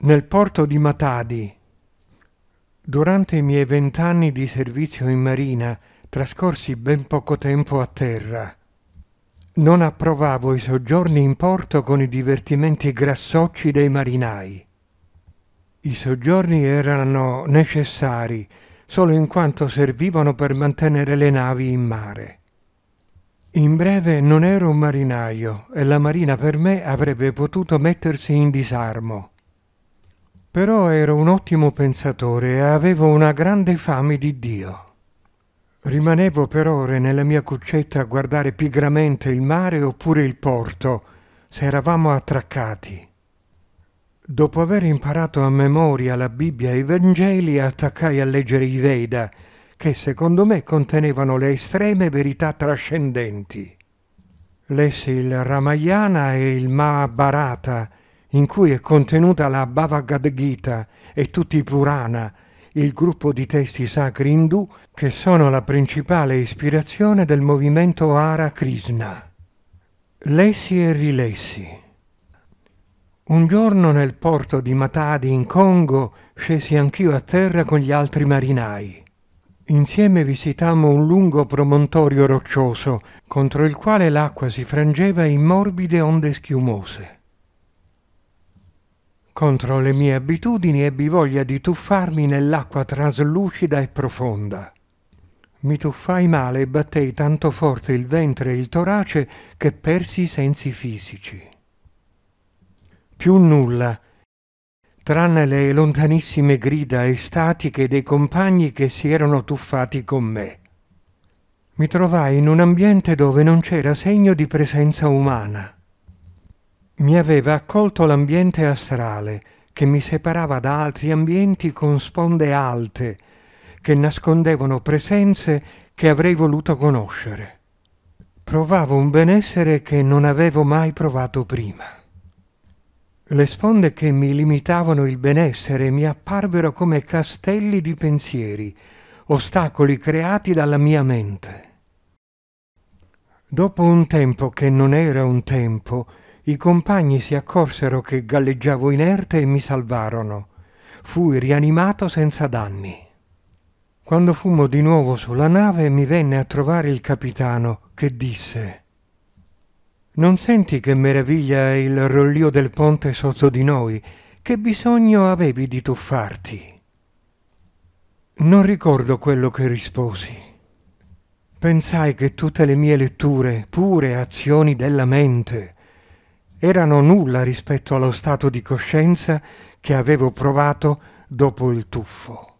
Nel porto di Matadi, durante i miei vent'anni di servizio in marina, trascorsi ben poco tempo a terra. Non approvavo i soggiorni in porto con i divertimenti grassocci dei marinai. I soggiorni erano necessari solo in quanto servivano per mantenere le navi in mare. In breve non ero un marinaio e la marina per me avrebbe potuto mettersi in disarmo. Però ero un ottimo pensatore e avevo una grande fame di Dio. Rimanevo per ore nella mia cuccetta a guardare pigramente il mare oppure il porto, se eravamo attraccati. Dopo aver imparato a memoria la Bibbia e i Vangeli, attaccai a leggere i Veda, che secondo me contenevano le estreme verità trascendenti. Lessi il Ramayana e il Mahabharata, in cui è contenuta la Bhagavad Gita e tutti i Purana, il gruppo di testi sacri indù che sono la principale ispirazione del movimento Ara Krishna. Lessi e rilessi. Un giorno nel porto di Matadi in Congo scesi anch'io a terra con gli altri marinai. Insieme visitammo un lungo promontorio roccioso contro il quale l'acqua si frangeva in morbide onde schiumose. Contro le mie abitudini ebbi voglia di tuffarmi nell'acqua traslucida e profonda. Mi tuffai male e battei tanto forte il ventre e il torace che persi i sensi fisici. Più nulla, tranne le lontanissime grida estatiche dei compagni che si erano tuffati con me. Mi trovai in un ambiente dove non c'era segno di presenza umana mi aveva accolto l'ambiente astrale che mi separava da altri ambienti con sponde alte che nascondevano presenze che avrei voluto conoscere. Provavo un benessere che non avevo mai provato prima. Le sponde che mi limitavano il benessere mi apparvero come castelli di pensieri, ostacoli creati dalla mia mente. Dopo un tempo che non era un tempo, i compagni si accorsero che galleggiavo inerte e mi salvarono. Fui rianimato senza danni. Quando fummo di nuovo sulla nave mi venne a trovare il capitano che disse Non senti che meraviglia il rollio del ponte sotto di noi? Che bisogno avevi di tuffarti? Non ricordo quello che risposi. Pensai che tutte le mie letture, pure azioni della mente, erano nulla rispetto allo stato di coscienza che avevo provato dopo il tuffo.